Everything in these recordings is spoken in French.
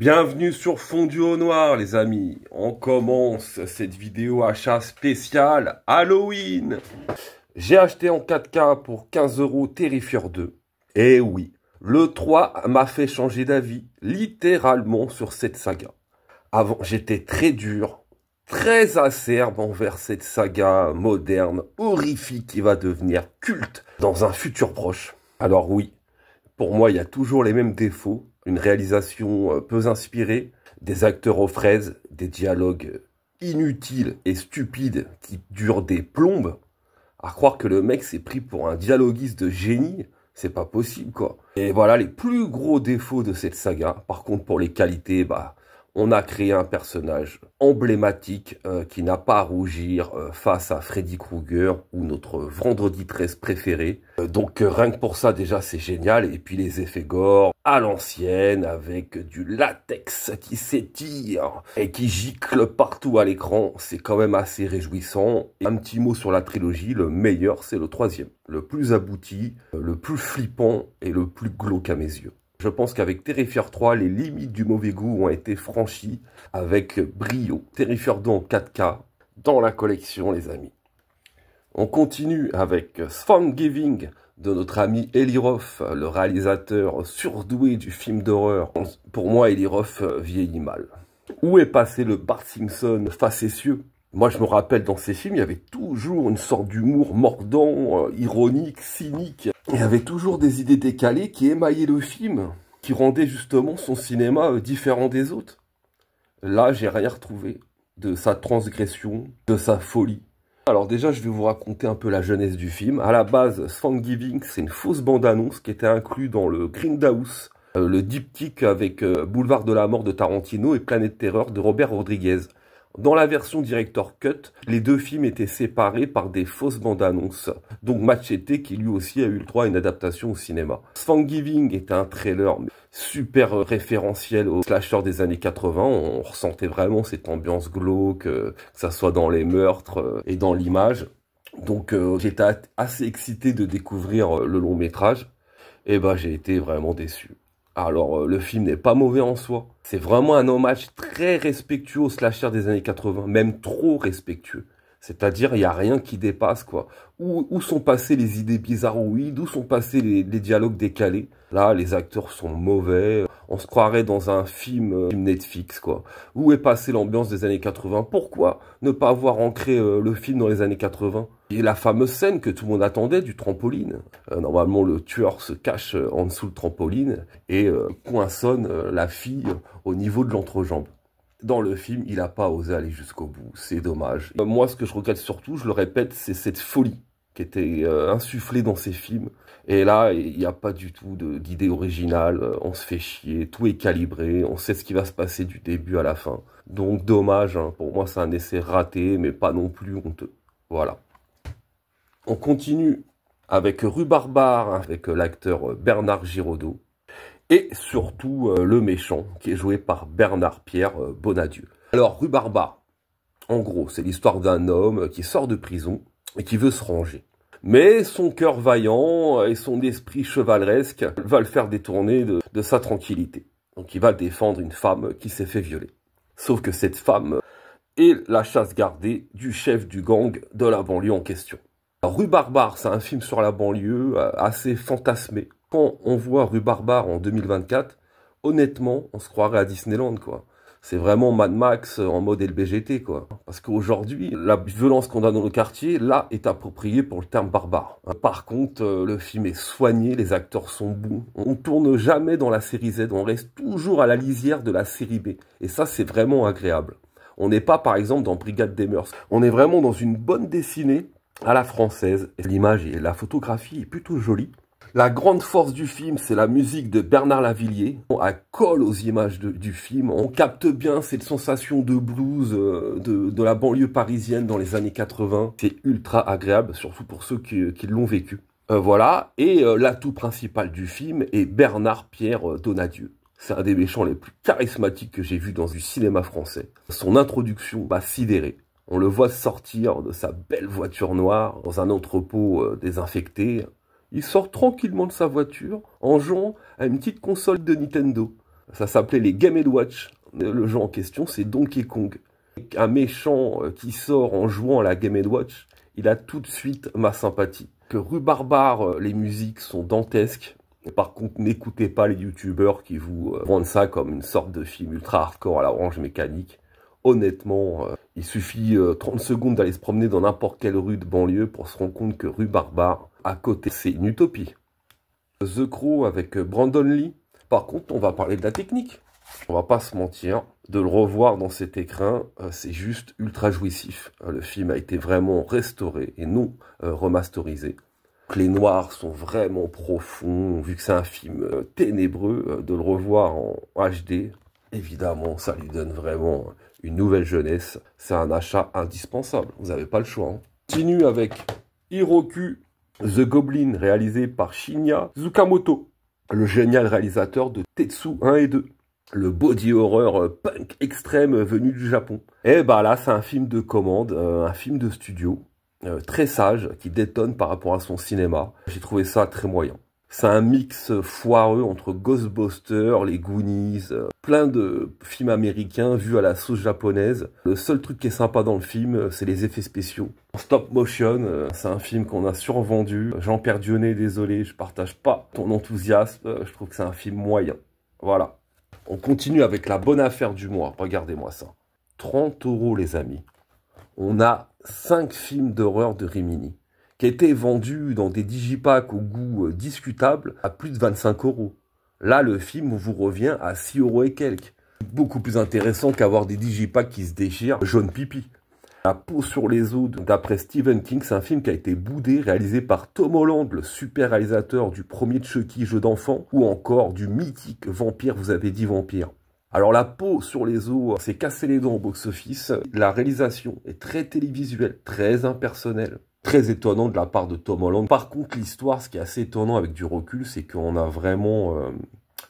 Bienvenue sur Fondue au Noir, les amis. On commence cette vidéo achat spécial Halloween. J'ai acheté en 4K pour 15 euros Terrifier 2. Et eh oui, le 3 m'a fait changer d'avis, littéralement, sur cette saga. Avant, j'étais très dur, très acerbe envers cette saga moderne, horrifique, qui va devenir culte dans un futur proche. Alors oui, pour moi, il y a toujours les mêmes défauts une réalisation euh, peu inspirée, des acteurs aux fraises, des dialogues inutiles et stupides qui durent des plombes. À croire que le mec s'est pris pour un dialoguiste de génie, c'est pas possible quoi. Et voilà les plus gros défauts de cette saga. Par contre pour les qualités, bah on a créé un personnage emblématique euh, qui n'a pas à rougir euh, face à Freddy Krueger ou notre vendredi 13 préféré. Euh, donc rien que pour ça déjà c'est génial et puis les effets gore à l'ancienne avec du latex qui s'étire et qui gicle partout à l'écran, c'est quand même assez réjouissant. un petit mot sur la trilogie, le meilleur c'est le troisième, le plus abouti, le plus flippant et le plus glauque à mes yeux. Je pense qu'avec Terrifier 3, les limites du mauvais goût ont été franchies avec brio. Terrifier 2 en 4K dans la collection, les amis. On continue avec Giving de notre ami Eli Roth, le réalisateur surdoué du film d'horreur. Pour moi, Eli Roth euh, vieillit mal. Où est passé le Bart Simpson facétieux moi, je me rappelle, dans ces films, il y avait toujours une sorte d'humour mordant, euh, ironique, cynique. Il y avait toujours des idées décalées qui émaillaient le film, qui rendaient justement son cinéma euh, différent des autres. Là, j'ai rien retrouvé de sa transgression, de sa folie. Alors déjà, je vais vous raconter un peu la jeunesse du film. À la base, Thanksgiving, c'est une fausse bande-annonce qui était inclue dans le Grindhouse, euh, le diptyque avec Boulevard de la mort de Tarantino et Planète Terreur de Robert Rodriguez. Dans la version Director Cut, les deux films étaient séparés par des fausses bandes annonces. Donc Machete qui lui aussi a eu le droit à une adaptation au cinéma. Thanksgiving était un trailer super référentiel au slasher des années 80. On ressentait vraiment cette ambiance glauque, euh, que ça soit dans les meurtres euh, et dans l'image. Donc euh, j'étais assez excité de découvrir le long métrage. Et ben j'ai été vraiment déçu. Alors, euh, le film n'est pas mauvais en soi. C'est vraiment un hommage très respectueux au slasher des années 80, même trop respectueux. C'est-à-dire, il n'y a rien qui dépasse, quoi. Où, sont passées les idées bizarroïdes Où sont passés les, les dialogues décalés Là, les acteurs sont mauvais. On se croirait dans un euh, film, Netflix, quoi. Où est passée l'ambiance des années 80 Pourquoi ne pas avoir ancré euh, le film dans les années 80 Et la fameuse scène que tout le monde attendait du trampoline. Euh, normalement, le tueur se cache en dessous le trampoline et coinçonne la fille au niveau de l'entrejambe dans le film, il n'a pas osé aller jusqu'au bout. C'est dommage. Moi, ce que je regrette surtout, je le répète, c'est cette folie était euh, insufflé dans ces films. Et là, il n'y a pas du tout d'idée originale, euh, on se fait chier, tout est calibré, on sait ce qui va se passer du début à la fin. Donc dommage, hein. pour moi c'est un essai raté, mais pas non plus honteux. Voilà. On continue avec Rue Barbare, avec euh, l'acteur Bernard Giraudot, et surtout le méchant, qui est joué par Bernard-Pierre Bonadieu. Alors Rue Barbare, en gros, c'est l'histoire d'un homme qui sort de prison et qui veut se ranger mais son cœur vaillant et son esprit chevaleresque va le faire détourner de, sa tranquillité. Donc il va défendre une femme qui s'est fait violer. Sauf que cette femme est la chasse gardée du chef du gang de la banlieue en question. Rue Barbare, c'est un film sur la banlieue euh, assez fantasmé. Quand on voit Rue Barbare en 2024, honnêtement, on se croirait à Disneyland, quoi c'est vraiment Mad Max euh, en mode LBGT, quoi. Parce qu'aujourd'hui, la violence qu'on a dans le quartier, là, est appropriée pour le terme barbare. Hein, par contre, euh, le film est soigné, les acteurs sont bons. On tourne jamais dans la série Z, on reste toujours à la lisière de la série B. Et ça, c'est vraiment agréable. On n'est pas, par exemple, dans Brigade des Mœurs. On est vraiment dans une bonne dessinée à la française. L'image et la photographie est plutôt jolie. La grande force du film, c'est la musique de Bernard Lavillier. On colle aux images du film. On capte bien cette sensation de blues euh, de, la banlieue parisienne dans les années 80. C'est ultra agréable, surtout pour ceux qui, l'ont vécu. Euh, voilà. Et euh, l'atout principal du film est Bernard Pierre Donadieu. C'est un des méchants les plus charismatiques que j'ai vu dans du cinéma français. Son introduction va sidéré. On le voit sortir de sa belle voiture noire dans un entrepôt désinfecté, il sort tranquillement de sa voiture en jouant à une petite console de Nintendo. Ça s'appelait les Game Watch. Le jeu en question, c'est Donkey Kong. Un méchant euh, qui sort en jouant à la Game Watch, il a tout de suite ma sympathie. Que rue barbare, euh, les musiques sont dantesques. Par contre, n'écoutez pas les youtubeurs qui vous euh, vendent ça comme une sorte de film ultra hardcore à la orange mécanique honnêtement, euh, il suffit 30 euh, secondes d'aller se promener dans n'importe quelle rue de banlieue pour se rendre compte que rue Barbare, à côté, c'est une utopie. The Crow avec euh, Brandon Lee. Par contre, on va parler de la technique. On va pas se mentir, de le revoir dans cet écran, c'est juste ultra jouissif. Le film a été vraiment restauré et non remasterisé. Les noirs sont vraiment profonds, vu que c'est un film ténébreux, de le revoir en HD, évidemment, ça lui donne vraiment une nouvelle jeunesse. C'est un achat indispensable. Vous n'avez pas le choix. Hein. Continue avec Hiroku The Goblin, réalisé par Shinya Tsukamoto, le génial réalisateur de Tetsu 1 et 2. Le body horror punk extrême venu du Japon. Et eh bah ben là, c'est un film de commande, euh, un film de studio, euh, très sage, qui détonne par rapport à son cinéma. J'ai trouvé ça très moyen. C'est un mix foireux entre Ghostbusters, les Goonies, euh, plein de films américains vus à la sauce japonaise. Le seul truc qui est sympa dans le film, euh, c'est les effets spéciaux. Stop Motion, euh, c'est un film qu'on a survendu. Jean-Pierre Dionnet, désolé, je partage pas ton enthousiasme. Je trouve que c'est un film moyen. Voilà. On continue avec la bonne affaire du mois. Regardez-moi ça. 30 euros, les amis. On a 5 films d'horreur de Rimini qui été vendu dans des digipacks au goût euh, discutable à plus de 25 euros. Là, le film vous revient à 6 euros et quelques. Beaucoup plus intéressant qu'avoir des digipacks qui se déchirent jaune pipi. La peau sur les os, d'après Stephen King, c'est un film qui a été boudé, réalisé par Tom Holland, le super réalisateur du premier Chucky jeu d'enfant, ou encore du mythique Vampire, vous avez dit Vampire. Alors la peau sur les os, c'est euh, casser les dents au box-office. La réalisation est très télévisuelle, très impersonnelle très étonnant de la part de Tom Holland. Par contre, l'histoire, ce qui est assez étonnant avec du recul, c'est qu'on a vraiment euh,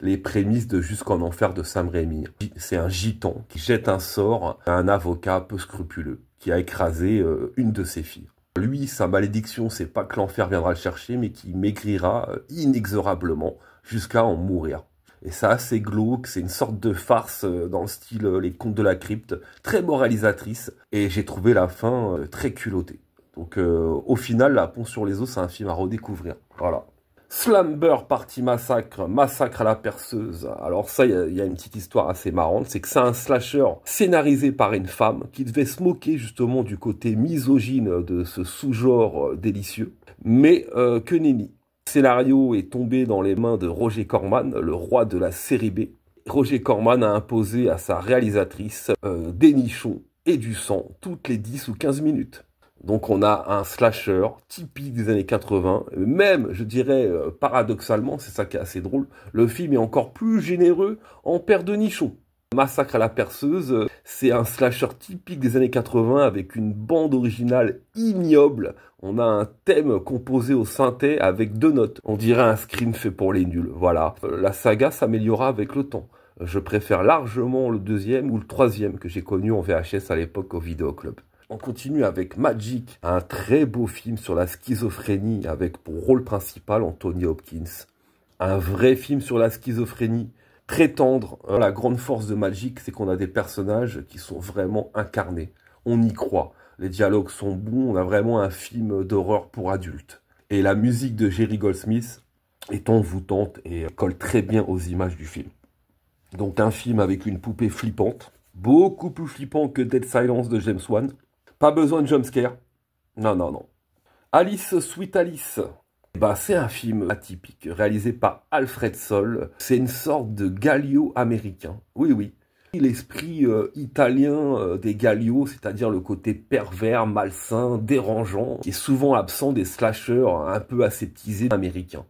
les prémices de Jusqu'en enfer de Sam Raimi. C'est un gitan qui jette un sort à un avocat peu scrupuleux qui a écrasé euh, une de ses filles. Lui, sa malédiction, c'est pas que l'enfer viendra le chercher, mais qu'il maigrira euh, inexorablement jusqu'à en mourir. Et ça, c'est glauque, c'est une sorte de farce dans le style Les Contes de la Crypte, très moralisatrice, et j'ai trouvé la fin très culottée. Donc euh, au final, La Ponce sur les eaux, c'est un film à redécouvrir. Voilà. Slamber Party Massacre, Massacre à la perceuse. Alors ça, il y, a une petite histoire assez marrante, c'est que c'est un slasher scénarisé par une femme qui devait se moquer justement du côté misogyne de ce sous-genre euh, délicieux. Mais euh, que nenni. Le scénario est tombé dans les mains de Roger Corman, le roi de la série B. Roger Corman a imposé à sa réalisatrice des nichons et du sang toutes les 10 ou 15 minutes. Donc on a un slasher typique des années 80, même je dirais euh, paradoxalement, c'est ça qui est assez drôle, le film est encore plus généreux en paire de nichons. Massacre à la perceuse, euh, c'est un slasher typique des années 80 avec une bande originale ignoble. On a un thème composé au synthé avec deux notes. On dirait un screen fait pour les nuls. Voilà. Euh, la saga s'améliora avec le temps. Je préfère largement le deuxième ou le troisième que j'ai connu en VHS à l'époque au Vidéoclub. On continue avec Magic, un très beau film sur la schizophrénie avec pour rôle principal Anthony Hopkins. Un vrai film sur la schizophrénie, très tendre. Euh, la grande force de Magic, c'est qu'on a des personnages qui sont vraiment incarnés. On y croit. Les dialogues sont bons, on a vraiment un film d'horreur pour adultes. Et la musique de Jerry Goldsmith est envoûtante et colle très bien aux images du film. Donc un film avec une poupée flippante, beaucoup plus flippant que Dead Silence de James Wan, pas besoin de jumpscare. Non, non, non. Alice Sweet Alice. Bah, c'est un film atypique, réalisé par Alfred Sol. C'est une sorte de Galio américain. Oui, oui. L'esprit euh, italien euh, des Galio, c'est-à-dire le côté pervers, malsain, dérangeant, qui est souvent absent des slashers hein, un peu aseptisés américains.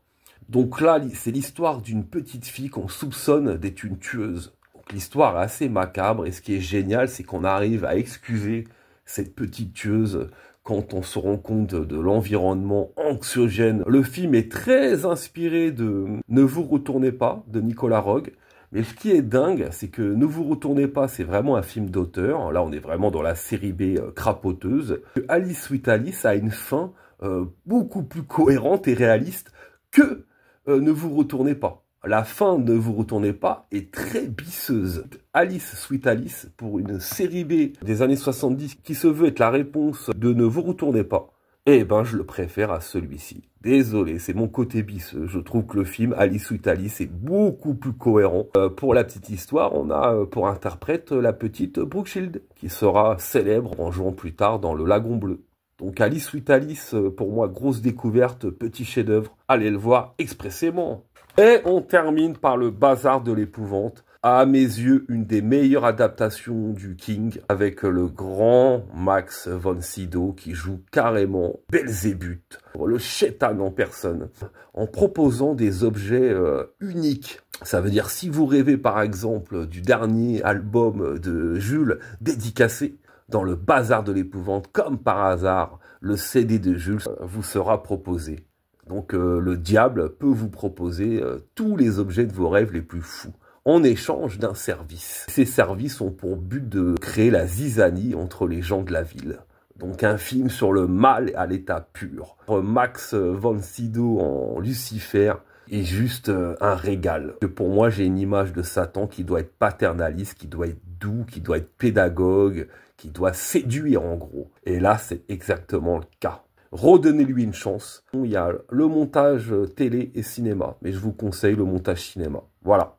Donc là, c'est l'histoire d'une petite fille qu'on soupçonne d'être une tueuse. L'histoire est assez macabre et ce qui est génial, c'est qu'on arrive à excuser cette petite tueuse quand on se rend compte de, l'environnement anxiogène. Le film est très inspiré de Ne vous retournez pas de Nicolas Rogue. Mais ce qui est dingue, c'est que Ne vous retournez pas, c'est vraiment un film d'auteur. Là, on est vraiment dans la série B euh, crapoteuse. Alice with Alice a une fin euh, beaucoup plus cohérente et réaliste que euh, Ne vous retournez pas. La fin de Vous retournez pas est très bisseuse. Alice Sweet Alice pour une série B des années 70 qui se veut être la réponse de Ne vous retournez pas. Eh ben, je le préfère à celui-ci. Désolé, c'est mon côté bis. Je trouve que le film Alice Sweet Alice est beaucoup plus cohérent. Euh, pour la petite histoire, on a euh, pour interprète la petite Brookshield, qui sera célèbre en jouant plus tard dans Le Lagon Bleu. Donc Alice Alice, euh, pour moi, grosse découverte, petit chef-d'œuvre. Allez le voir expressément. Et on termine par le bazar de l'épouvante. À mes yeux, une des meilleures adaptations du King avec le grand Max von Sydow qui joue carrément Belzébuth, le chétan en personne, en proposant des objets euh, uniques ça veut dire si vous rêvez par exemple du dernier album de Jules dédicacé, dans le bazar de l'épouvante, comme par hasard, le CD de Jules vous sera proposé. Donc euh, le diable peut vous proposer euh, tous les objets de vos rêves les plus fous en échange d'un service. Ces services ont pour but de créer la zizanie entre les gens de la ville. Donc un film sur le mal à l'état pur. Max euh, von Sydow en Lucifer est juste euh, un régal. Que pour moi, j'ai une image de Satan qui doit être paternaliste, qui doit être doux, qui doit être pédagogue, qui doit séduire en gros. Et là, c'est exactement le cas. Redonnez-lui une chance. Il y a le montage euh, télé et cinéma, mais je vous conseille le montage cinéma. Voilà.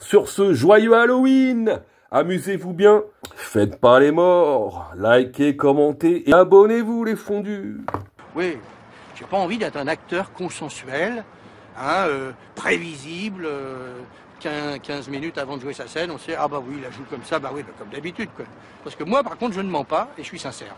Sur ce, joyeux Halloween Amusez-vous bien, faites pas les morts, likez, commentez et abonnez-vous les fondus. Oui, j'ai pas envie d'être un acteur consensuel, prévisible. Euh, 15 euh, minutes avant de jouer sa scène, on sait, ah bah oui, il la joue comme ça, bah oui, bah comme d'habitude. Parce que moi, par contre, je ne mens pas et je suis sincère.